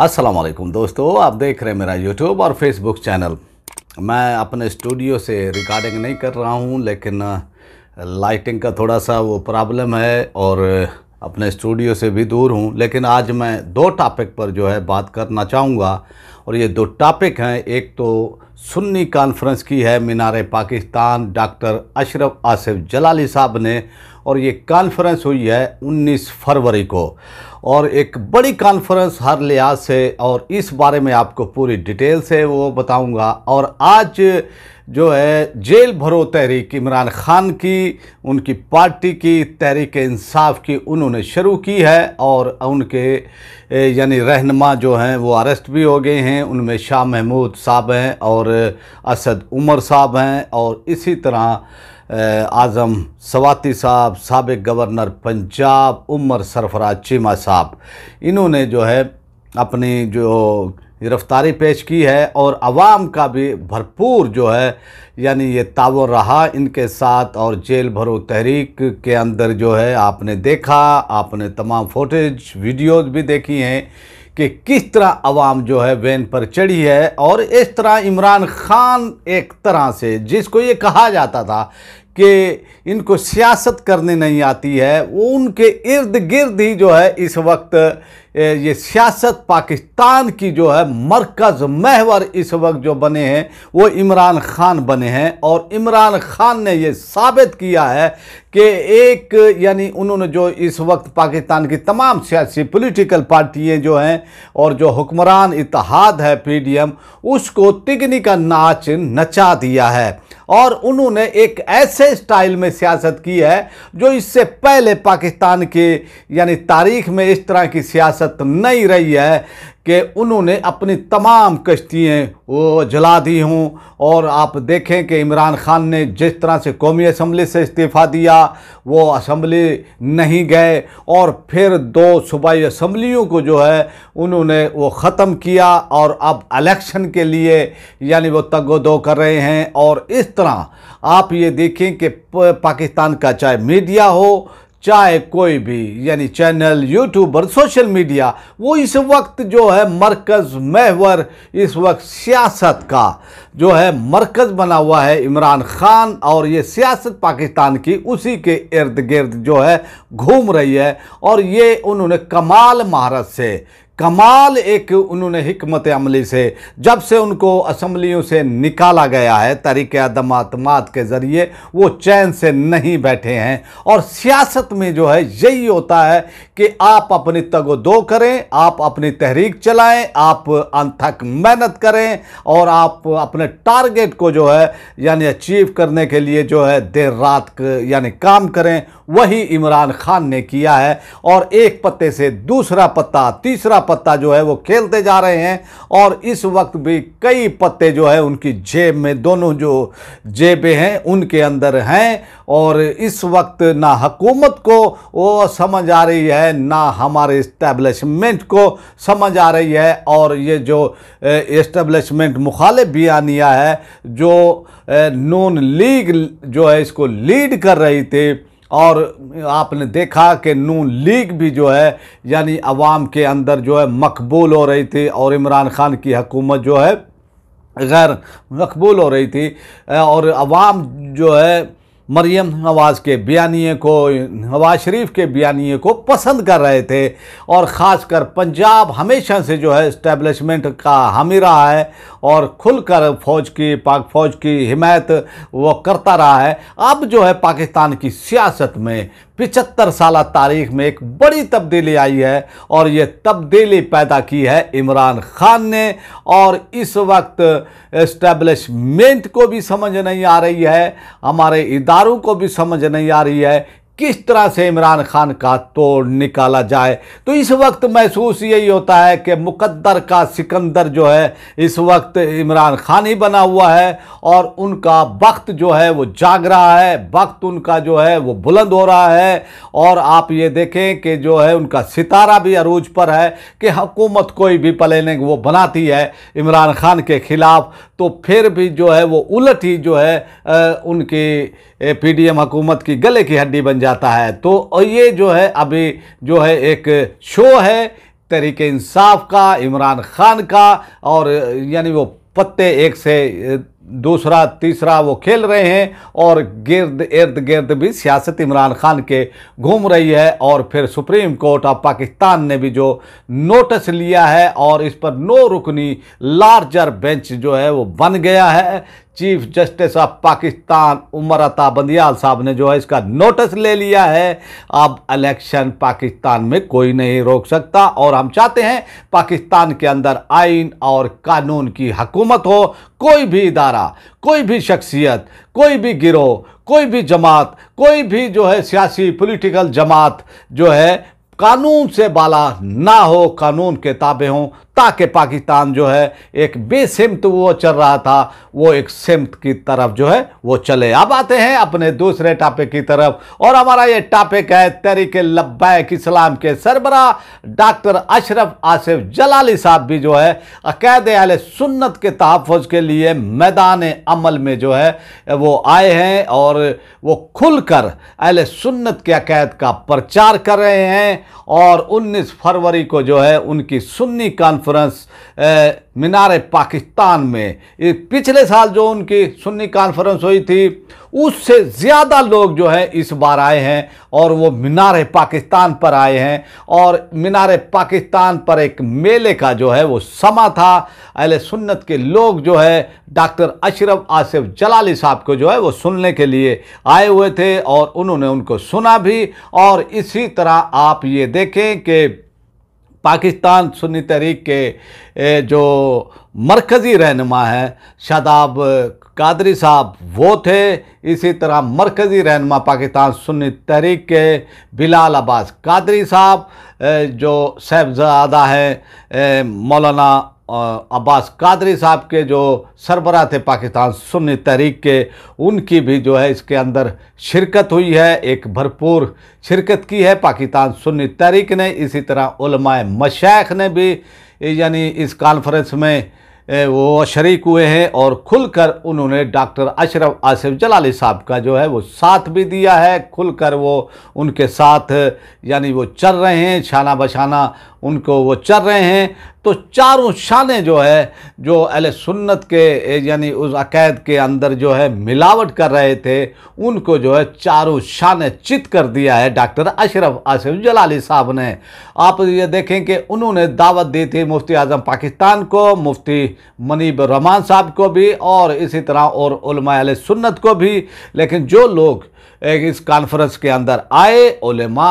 अस्सलाम वालेकुम दोस्तों आप देख रहे हैं मेरा यूट्यूब और फेसबुक चैनल मैं अपने स्टूडियो से रिकॉर्डिंग नहीं कर रहा हूँ लेकिन लाइटिंग का थोड़ा सा वो प्रॉब्लम है और अपने स्टूडियो से भी दूर हूँ लेकिन आज मैं दो टॉपिक पर जो है बात करना चाहूँगा और ये दो टॉपिक हैं एक तो सुन्नी कॉन्फ्रेंस की है मीनार पाकिस्तान डॉक्टर अशरफ आसिफ जलाली साहब ने और ये कॉन्फ्रेंस हुई है 19 फरवरी को और एक बड़ी कॉन्फ्रेंस हर लिहाज से और इस बारे में आपको पूरी डिटेल से वो बताऊंगा और आज जो है जेल भरो तहरीक इमरान ख़ान की उनकी पार्टी की तहरीक इंसाफ की उन्होंने शुरू की है और उनके यानी रहनमा जो हैं वो अरेस्ट भी हो गए हैं उनमें शाह महमूद साहब हैं और असद उमर साहब हैं और इसी तरह आज़म सवाती साहब सबक गवर्नर पंजाब उमर सरफराज चीमा साहब इन्होंने जो है अपनी जो गिरफ्तारी पेश की है और आवाम का भी भरपूर जो है यानी ये तावर रहा इनके साथ और जेल भरो तहरीक के अंदर जो है आपने देखा आपने तमाम फोटेज वीडियोज भी देखी हैं कि किस तरह आवाम जो है वैन पर चढ़ी है और इस तरह इमरान खान एक तरह से जिसको ये कहा जाता था कि इनको सियासत करने नहीं आती है वो उनके इर्द गिर्द ही जो है इस वक्त ये सियासत पाकिस्तान की जो है मरकज़ महवर इस वक्त जो बने हैं वो इमरान खान बने हैं और इमरान खान ने ये साबित किया है कि एक यानी उन्होंने जो इस वक्त पाकिस्तान की तमाम सियासी पॉलिटिकल पार्टियां जो हैं और जो हुक्मरान इतिहाद है पीडीएम उसको तिगनी का नाच नचा दिया है और उन्होंने एक ऐसे स्टाइल में सियासत की है जो इससे पहले पाकिस्तान के यानी तारीख में इस तरह की सियासत नहीं रही है कि उन्होंने अपनी तमाम कश्तियाँ वो जला दी हूँ और आप देखें कि इमरान ख़ान ने जिस तरह से कौमी असम्बली से इस्तीफ़ा दिया वो असम्बली नहीं गए और फिर दो सूबाई असम्बलियों को जो है उन्होंने वो ख़त्म किया और अब अलेक्शन के लिए यानी वो तगो दो कर रहे हैं और इस तरह आप ये देखें कि पाकिस्तान का चाहे मीडिया हो चाहे कोई भी यानी चैनल यूट्यूबर सोशल मीडिया वो इस वक्त जो है मरकज़ महवर इस वक्त सियासत का जो है मरकज़ बना हुआ है इमरान ख़ान और ये सियासत पाकिस्तान की उसी के इर्द गिर्द जो है घूम रही है और ये उन्होंने कमाल महारत से कमाल एक उन्होंने हमत अमली से जब से उनको असम्बलियों से निकाला गया है तरीके अदमातमात के ज़रिए वो चैन से नहीं बैठे हैं और सियासत में जो है यही होता है कि आप अपनी दो करें आप अपनी तहरीक चलाएं आप अनथक मेहनत करें और आप अपने टारगेट को जो है यानी अचीव करने के लिए जो है देर रात यानी काम करें वही इमरान खान ने किया है और एक पत्ते से दूसरा पत्ता तीसरा पत्ता जो है वो खेलते जा रहे हैं और इस वक्त भी कई पत्ते जो है उनकी जेब में दोनों जो जेबें हैं उनके अंदर हैं और इस वक्त ना हकूमत को वो समझ आ रही है ना हमारे इस्टेब्लिशमेंट को समझ आ रही है और ये जो इस्टेब्लिशमेंट मुखालिफ बयानिया है जो नून लीग जो है इसको लीड कर रही थी और आपने देखा कि नू लीग भी जो है यानी अवाम के अंदर जो है मकबूल हो रही थी और इमरान खान की हकूमत जो है गैर मकबूल हो रही थी और अवाम जो है मरियम नवाज़ के बयानी को नवाज शरीफ के बयानी को पसंद कर रहे थे और ख़ासकर पंजाब हमेशा से जो है इस्टेब्लिशमेंट का हमी रहा है और खुलकर फौज की पाक फौज की हिमायत वो करता रहा है अब जो है पाकिस्तान की सियासत में पिचहत्तर साल तारीख में एक बड़ी तब्दीली आई है और ये तब्दीली पैदा की है इमरान खान ने और इस वक्त इस्टेब्लिशमेंट को भी समझ नहीं आ रही है हमारे इदारों को भी समझ नहीं आ रही है किस तरह से इमरान खान का तोड़ निकाला जाए तो इस वक्त महसूस यही होता है कि मुकद्दर का सिकंदर जो है इस वक्त इमरान खान ही बना हुआ है और उनका वक्त जो है वो जाग रहा है वक्त उनका जो है वो बुलंद हो रहा है और आप ये देखें कि जो है उनका सितारा भी अरूज पर है कि हुकूमत कोई भी पलेने वो बनाती है इमरान खान के ख़िलाफ़ तो फिर भी जो है वो उलट ही जो है आ, उनकी पीडीएम हुकूमत की गले की हड्डी बन जाता है तो ये जो है अभी जो है एक शो है तरीके इंसाफ का इमरान खान का और यानी वो पत्ते एक से दूसरा तीसरा वो खेल रहे हैं और गिर्द इर्द गिर्द भी सियासत इमरान खान के घूम रही है और फिर सुप्रीम कोर्ट ऑफ पाकिस्तान ने भी जो नोटिस लिया है और इस पर नो रुकनी लार्जर बेंच जो है वो बन गया है chief justice of Pakistan Umar Ata Bandial साहब ने जो है इसका नोटिस ले लिया है अब इलेक्शन पाकिस्तान में कोई नहीं रोक सकता और हम चाहते हैं पाकिस्तान के अंदर आइन और कानून की हकूमत हो कोई भी इदारा कोई भी शख्सियत कोई भी गिरोह कोई भी जमात कोई भी जो है सियासी पॉलिटिकल जमात जो है कानून से बाला ना हो कानून के ताबे हों ताकि पाकिस्तान जो है एक बेसिमत वो चल रहा था वो एक सिमत की तरफ जो है वो चले अब आते हैं अपने दूसरे टॉपिक की तरफ और हमारा ये टॉपिक है तहरीक लब्बैक इस्लाम के सरबरा डॉक्टर अशरफ आसिफ जलाली साहब भी जो है अकैद अल सुन्नत के तहफ़ के लिए मैदान अमल में जो है वो आए हैं और वो खुलकर अल सुन्नत के अकैद का प्रचार कर रहे हैं और 19 फरवरी को जो है उनकी सुन्नी कॉन्फ्रेंस कॉन्फ्रेंस मीनार पाकिस्तान में पिछले साल जो उनकी सुन्नी कॉन्फ्रेंस हुई थी उससे ज़्यादा लोग जो है इस बार आए हैं और वो मीनार पाकिस्तान पर आए हैं और मीनार पाकिस्तान पर एक मेले का जो है वो समा था अहले सुन्नत के लोग जो है डॉक्टर अशरफ आसिफ जलाली साहब को जो है वो सुनने के लिए आए हुए थे और उन्होंने उनको सुना भी और इसी तरह आप ये देखें कि पाकिस्तान सुन्नी तहरीक के जो मरकज़ी रहनमा हैं शादाब कादरी साहब वो थे इसी तरह मरकज़ी रहनमा पाकिस्तान सुन्नी तहरीक के बिलाल अब्बास कादरी साहब जो साहबजादा हैं मौलाना अब्बास कादरी साहब के जो सरबरा थे पाकिस्तान सुन्नी तहरीक के उनकी भी जो है इसके अंदर शिरकत हुई है एक भरपूर शिरकत की है पाकिस्तान सुन्नी तहरीक ने इसी तरह मशाख ने भी यानी इस कॉन्फ्रेंस में वो शरीक हुए हैं और खुलकर उन्होंने डॉक्टर अशरफ आसिफ जलाली साहब का जो है वो साथ भी दिया है खुलकर वो उनके साथ यानी वो चल रहे हैं शाना बशाना उनको वो चर रहे हैं तो चारों शाने जो है जो अल सुन्नत के यानी उस अकैद के अंदर जो है मिलावट कर रहे थे उनको जो है चारों शान चित कर दिया है डॉक्टर अशरफ आसिफ जलाली साहब ने आप ये देखें कि उन्होंने दावत दी थी मुफ्ती आज़म पाकिस्तान को मुफ्ती मनीब रहमान साहब को भी और इसी तरह और अल सुन्नत को भी लेकिन जो लोग इस कॉन्फ्रेंस के अंदर आए उलमा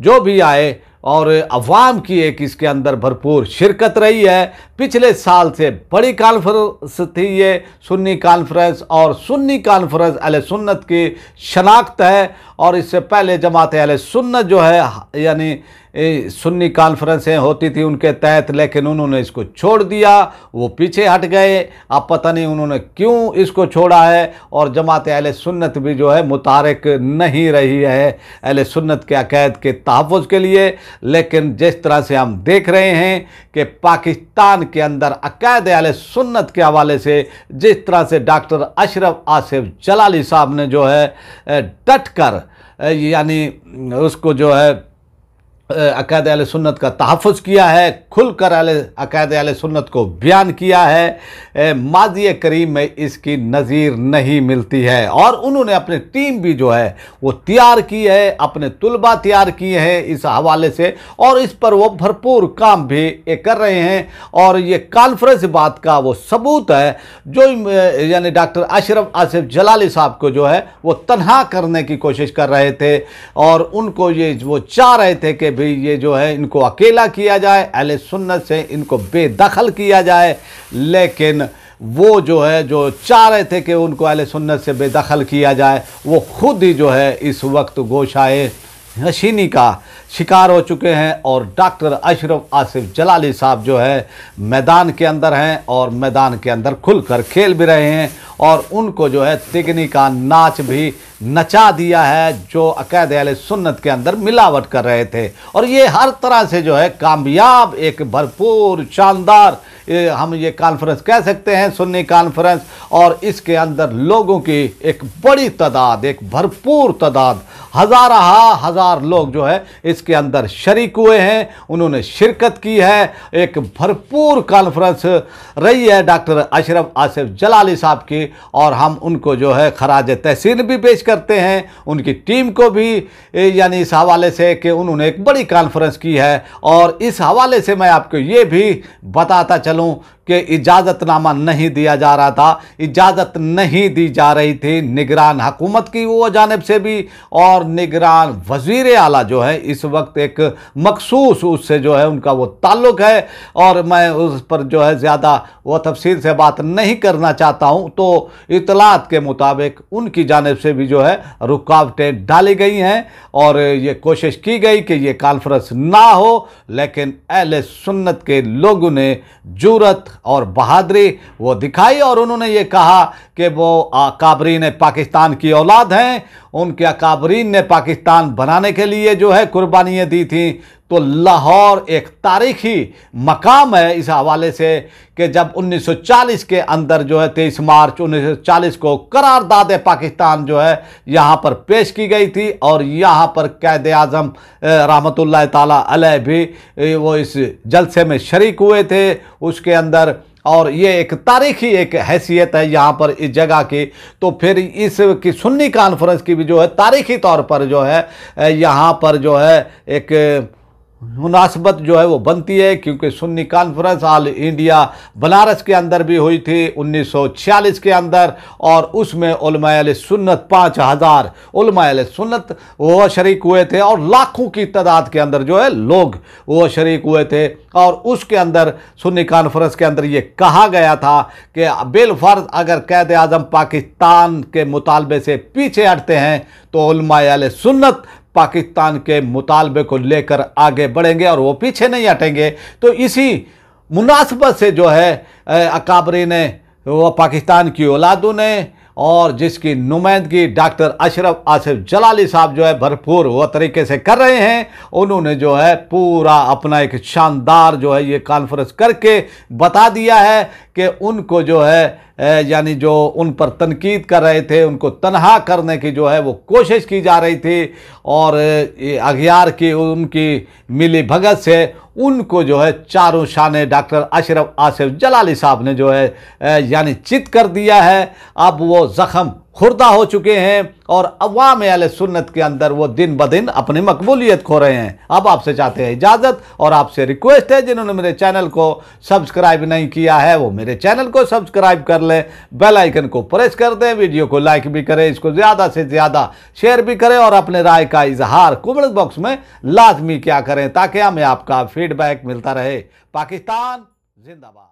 जो भी आए और अवाम की एक इसके अंदर भरपूर शिरकत रही है पिछले साल से बड़ी कॉन्फ्रेंस थी ये सुन्नी कॉन्फ्रेंस और सुन्नी कॉन्फ्रेंस अल सुन्नत की शनाख्त है और इससे पहले जमात अल सुन्नत जो है यानी सुन्नी कॉन्फ्रेंसें होती थी उनके तहत लेकिन उन्होंने इसको छोड़ दिया वो पीछे हट गए अब पता नहीं उन्होंने क्यों इसको छोड़ा है और जमात अल सुन्नत भी जो है मुतारक नहीं रही है अल सुन्नत के अकैद के तहफ़ के लिए लेकिन जिस तरह से हम देख रहे हैं कि पाकिस्तान के अंदर अकैद आल सुन्नत के हवाले से जिस तरह से डॉक्टर अशरफ आसिफ जलाली साहब ने जो है डट कर यानी उसको जो है अकायद आल सुन्नत का तहफ़ किया है खुल कर आल अकायद आल सुन्नत को बयान किया है माजी करीम में इसकी नज़ीर नहीं मिलती है और उन्होंने अपनी टीम भी जो है वो तैयार की है अपने तलबा तैयार किए हैं इस हवाले से और इस पर वो भरपूर काम भी ये कर रहे हैं और ये कॉन्फ्रेंस बात का वो सबूत है जो यानी डॉक्टर अशरफ आसिफ जलाली साहब को जो है वो तनहा करने की कोशिश कर रहे थे और उनको ये वो चाह रहे थे कि भी ये जो है इनको अकेला किया जाए अहल सुन्नत से इनको बेदखल किया जाए लेकिन वो जो है जो चाह रहे थे कि उनको अहल सुन्नत से बेदखल किया जाए वो खुद ही जो है इस वक्त गोशाए नशीनी का शिकार हो चुके हैं और डॉक्टर अशरफ आसिफ जलाली साहब जो है मैदान के अंदर हैं और मैदान के अंदर खुलकर खेल भी रहे हैं और उनको जो है तिगनी का नाच भी नचा दिया है जो अकैद अल सुन्नत के अंदर मिलावट कर रहे थे और ये हर तरह से जो है कामयाब एक भरपूर शानदार हम ये कॉन्फ्रेंस कह सकते हैं सुन्नी कॉन्फ्रेंस और इसके अंदर लोगों की एक बड़ी तादाद एक भरपूर तादाद हज़ार हज़ार लोग जो है इसके अंदर शरीक हुए हैं उन्होंने शिरकत की है एक भरपूर कॉन्फ्रेंस रही है डॉक्टर अशरफ आसिफ जलाली साहब की और हम उनको जो है खराज तहसीन भी पेश कर करते हैं उनकी टीम को भी यानी इस हवाले से कि उन्होंने एक बड़ी कॉन्फ्रेंस की है और इस हवाले से मैं आपको ये भी बताता चलूँ के इजाज़तनामा नहीं दिया जा रहा था इजाज़त नहीं दी जा रही थी निगरान हुकूमत की वो जानब से भी और निगरान वजीर आला जो है इस वक्त एक मखसूस उससे जो है उनका वो ताल्लुक़ है और मैं उस पर जो है ज़्यादा वह तफसील से बात नहीं करना चाहता हूँ तो इतलात के मुताबिक उनकी जानब से भी जो है रुकावटें डाली गई हैं और ये कोशिश की गई कि ये कॉन्फ्रेंस ना हो लेकिन अहल सुन्नत के लोगों ने जूरत और बहादरी वो दिखाई और उन्होंने ये कहा कि वो काबरीन पाकिस्तान की औलाद हैं उनके अकाबरीन ने पाकिस्तान बनाने के लिए जो है कुर्बानियाँ दी थी तो लाहौर एक तारीखी मकाम है इस हवाले से कि जब 1940 के अंदर जो है 23 मार्च 1940 को करारदाद पाकिस्तान जो है यहाँ पर पेश की गई थी और यहाँ पर कैद आजम रहमत ला भी वो इस जलसे में शरीक हुए थे उसके अंदर और ये एक तारीखी एक हैसियत है यहाँ पर इस जगह की तो फिर इस की सुन्नी कॉन्फ्रेंस की भी जो है तारीखी तौर पर जो है यहाँ पर जो है एक मुनासबत जो है वो बनती है क्योंकि Sunni conference all India Banaras के अंदर भी हुई थी 1946 के अंदर और उसमें उलमायल सुन्नत पाँच हज़ार उलमायल सुन्नत वो शरीक हुए थे और लाखों की तादाद के अंदर जो है लोग वो शरीक हुए थे और उसके अंदर सुन्नी कॉन्फ्रेंस के अंदर ये कहा गया था कि बिलफ़र्ज अगर कैद आजम पाकिस्तान के मुतालबे से पीछे हटते हैं तो उलमायल सुन्नत पाकिस्तान के मुतालबे को लेकर आगे बढ़ेंगे और वो पीछे नहीं हटेंगे तो इसी मुनासबत से जो है अकाबरी ने वो पाकिस्तान की औलादों ने और जिसकी नुमाइंदगी डॉक्टर अशरफ आसिफ जलाली साहब जो है भरपूर वो तरीके से कर रहे हैं उन्होंने जो है पूरा अपना एक शानदार जो है ये कॉन्फ्रेंस करके बता दिया है कि उनको जो है यानी जो उन पर तनकीद कर रहे थे उनको तनहा करने की जो है वो कोशिश की जा रही थी और अखियार की उनकी मिली भगत से उनको जो है चारों शान डॉक्टर अशरफ आसिफ जलाली साहब ने जो है यानी चित कर दिया है अब वो जख्म खुर्दा हो चुके हैं और अवाम सुन्नत के अंदर वो दिन ब दिन अपनी मकबूलियत खो रहे हैं अब आपसे चाहते हैं इजाज़त और आपसे रिक्वेस्ट है जिन्होंने मेरे चैनल को सब्सक्राइब नहीं किया है वो मेरे चैनल को सब्सक्राइब कर लें बेल आइकन को प्रेस कर दें वीडियो को लाइक भी करें इसको ज़्यादा से ज़्यादा शेयर भी करें और अपने राय का इजहार कमेंट बॉक्स में लाजमी क्या करें ताकि हमें आपका फीडबैक मिलता रहे पाकिस्तान जिंदाबाद